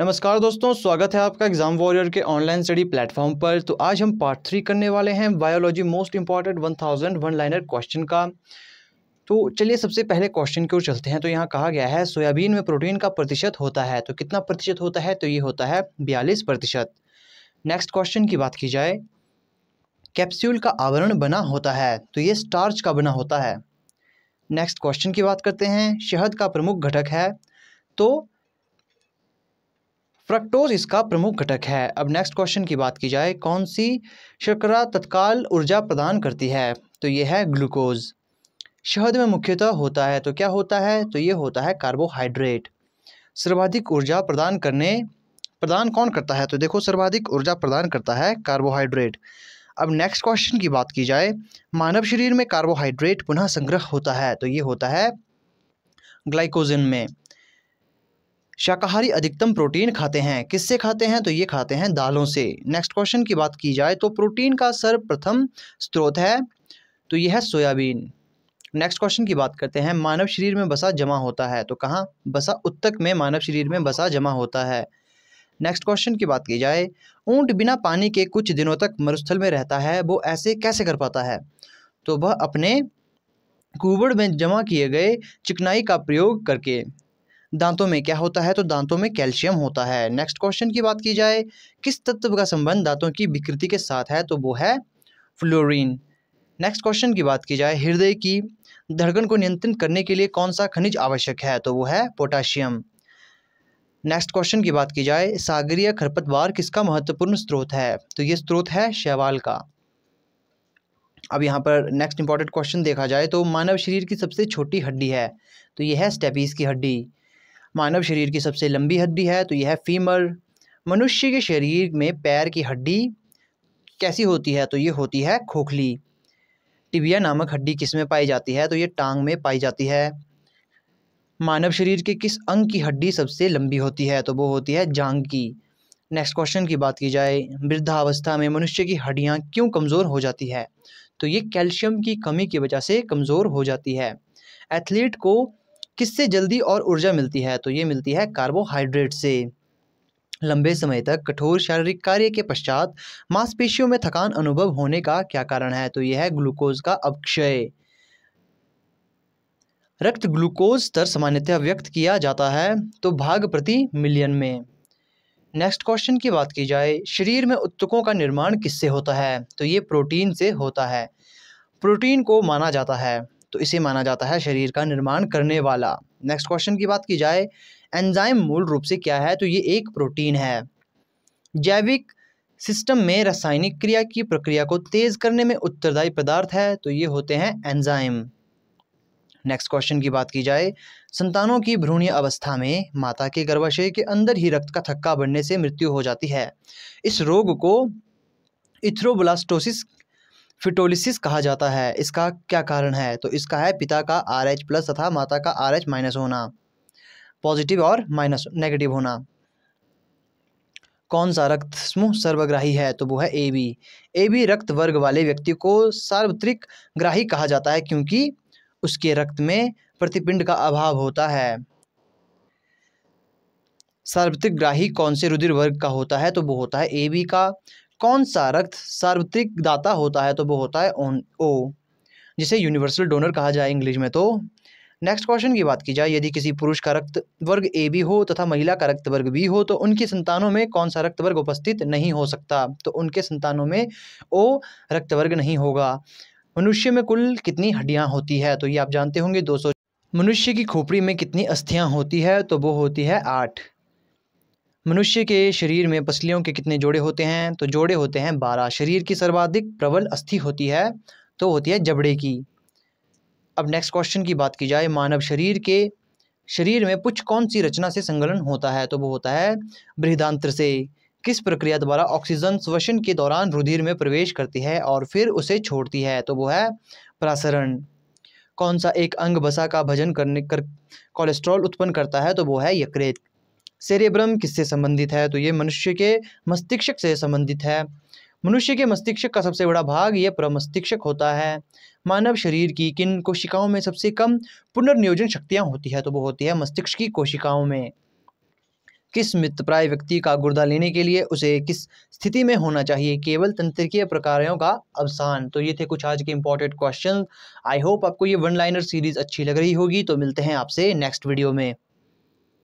नमस्कार दोस्तों स्वागत है आपका एग्जाम वॉरियर के ऑनलाइन स्टडी प्लेटफॉर्म पर तो आज हम पार्ट थ्री करने वाले हैं biology most important one thousand one liner question का तो चलिए सबसे पहले क्वेश्चन की ओर चलते हैं तो यहाँ कहा गया है सोयाबीन में प्रोटीन का प्रतिशत होता है तो कितना प्रतिशत होता है तो ये होता है बयालीस प्रतिशत नेक्स्ट क्वेश्चन की बात की जाए कैप्स्यूल का आवरण बना होता है तो ये स्टार्च का बना होता है नेक्स्ट क्वेश्चन की बात करते हैं शहद का प्रमुख घटक है तो फ्रक्टोज इसका प्रमुख घटक है अब नेक्स्ट क्वेश्चन की बात की जाए कौन सी शर्करा तत्काल ऊर्जा प्रदान करती है तो ये है ग्लूकोज शहद में मुख्यतः होता है तो क्या होता है तो ये होता है कार्बोहाइड्रेट सर्वाधिक ऊर्जा प्रदान करने प्रदान कौन करता है तो देखो सर्वाधिक ऊर्जा प्रदान करता है कार्बोहाइड्रेट अब नेक्स्ट क्वेश्चन की बात की जाए मानव शरीर में कार्बोहाइड्रेट पुनः संग्रह होता है तो ये होता है ग्लाइकोजन में शाकाहारी अधिकतम प्रोटीन खाते हैं किससे खाते हैं तो ये खाते हैं दालों से नेक्स्ट क्वेश्चन की बात की जाए तो प्रोटीन का सर्वप्रथम स्रोत है तो यह है सोयाबीन नेक्स्ट क्वेश्चन की बात करते हैं मानव शरीर में बसा जमा होता है तो कहाँ बसा उत्तक में मानव शरीर में बसा जमा होता है नेक्स्ट क्वेश्चन की बात की जाए ऊँट बिना पानी के कुछ दिनों तक मरुस्थल में रहता है वो ऐसे कैसे कर पाता है तो वह अपने कुबड़ में जमा किए गए चिकनाई का प्रयोग करके दांतों में क्या होता है तो दांतों में कैल्शियम होता है नेक्स्ट क्वेश्चन की बात की जाए किस तत्व का संबंध दांतों की विकृति के साथ है तो वो है फ्लोरीन नेक्स्ट क्वेश्चन की बात की जाए हृदय की धड़कन को नियंत्रित करने के लिए कौन सा खनिज आवश्यक है तो वो है पोटाशियम नेक्स्ट क्वेश्चन की बात की जाए सागरीय खरपतवार किसका महत्वपूर्ण स्रोत है तो ये स्रोत है शैवाल का अब यहाँ पर नेक्स्ट इंपॉर्टेंट क्वेश्चन देखा जाए तो मानव शरीर की सबसे छोटी हड्डी है तो ये है स्टेपीज की हड्डी मानव शरीर की सबसे लंबी हड्डी है तो यह है फीमर मनुष्य के शरीर में पैर की हड्डी कैसी होती है तो ये होती है खोखली टिबिया नामक हड्डी किस में पाई जाती है तो ये टांग में पाई जाती है मानव शरीर के किस अंग की हड्डी सबसे लंबी होती है तो वो होती है जांग की नेक्स्ट क्वेश्चन की बात की जाए वृद्धावस्था में मनुष्य की हड्डियाँ क्यों कमज़ोर हो जाती है तो ये कैल्शियम की कमी की वजह से कमज़ोर हो जाती है एथलीट को किससे जल्दी और ऊर्जा मिलती है तो ये मिलती है कार्बोहाइड्रेट से लंबे समय तक कठोर शारीरिक कार्य के पश्चात मांसपेशियों में थकान अनुभव होने का क्या कारण है तो यह है ग्लूकोज का अपक्षय रक्त ग्लूकोज स्तर सामान्यतः व्यक्त किया जाता है तो भाग प्रति मिलियन में नेक्स्ट क्वेश्चन की बात की जाए शरीर में उत्तकों का निर्माण किससे होता है तो ये प्रोटीन से होता है प्रोटीन को माना जाता है तो इसे माना जाता है शरीर का निर्माण करने वाला नेक्स्ट क्वेश्चन की बात की जाए एंजाइम मूल रूप से क्या है तो ये एक प्रोटीन है जैविक सिस्टम में रासायनिक क्रिया की प्रक्रिया को तेज करने में उत्तरदायी पदार्थ है तो ये होते हैं एंजाइम नेक्स्ट क्वेश्चन की बात की जाए संतानों की भ्रूणीय अवस्था में माता के गर्भाशय के अंदर ही रक्त का थक्का बढ़ने से मृत्यु हो जाती है इस रोग को इथ्रोब्लास्टोसिस फिटोलिसिस कहा जाता है इसका क्या कारण है तो इसका है पिता का आर एच प्लस तथा माता का आर एच माइनस होना पॉजिटिव और माइनस नेगेटिव होना कौन सा रक्त समूह सर्वग्राही है तो वो है ए बी ए बी रक्त वर्ग वाले व्यक्ति को सार्वत्रिक ग्राही कहा जाता है क्योंकि उसके रक्त में प्रतिपिंड का अभाव होता है सार्वत्रिक ग्राही कौन से रुधिर वर्ग का होता है तो वो होता है ए बी का कौन सा रक्त सार्वत्रिक दाता होता है तो वो होता है ओन ओ जिसे यूनिवर्सल डोनर कहा जाए इंग्लिश में तो नेक्स्ट क्वेश्चन की बात की जाए यदि किसी पुरुष का रक्त वर्ग ए बी हो तथा महिला का रक्त वर्ग बी हो तो उनकी संतानों में कौन सा रक्त वर्ग उपस्थित नहीं हो सकता तो उनके संतानों में ओ रक्त वर्ग नहीं होगा मनुष्य में कुल कितनी हड्डियां होती है तो ये आप जानते होंगे दो मनुष्य की खोपड़ी में कितनी अस्थियाँ होती है तो वो होती है आठ मनुष्य के शरीर में पसलियों के कितने जोड़े होते हैं तो जोड़े होते हैं बारह शरीर की सर्वाधिक प्रबल अस्थि होती है तो होती है जबड़े की अब नेक्स्ट क्वेश्चन की बात की जाए मानव शरीर के शरीर में कुछ कौन सी रचना से संगलन होता है तो वो होता है बृहदांत्र से किस प्रक्रिया द्वारा ऑक्सीजन श्वसन के दौरान रुधिर में प्रवेश करती है और फिर उसे छोड़ती है तो वो है प्रासरण कौन सा एक अंग बसा का भजन करने कर कोलेस्ट्रॉल उत्पन्न करता है तो वो है यकृत सेरेब्रम किससे संबंधित है तो ये मनुष्य के मस्तिष्क से संबंधित है मनुष्य के मस्तिष्क का सबसे बड़ा भाग यह प्रमस्तिष्क होता है मानव शरीर की किन कोशिकाओं में सबसे कम पुनर्नियोजन शक्तियाँ होती है तो वो होती है मस्तिष्क की कोशिकाओं में किस प्राय व्यक्ति का गुर्दा लेने के लिए उसे किस स्थिति में होना चाहिए केवल तंत्रिकीय प्रकारों का अवसान तो ये थे कुछ आज के इंपॉर्टेंट क्वेश्चन आई होप आपको ये वन लाइनर सीरीज़ अच्छी लग रही होगी तो मिलते हैं आपसे नेक्स्ट वीडियो में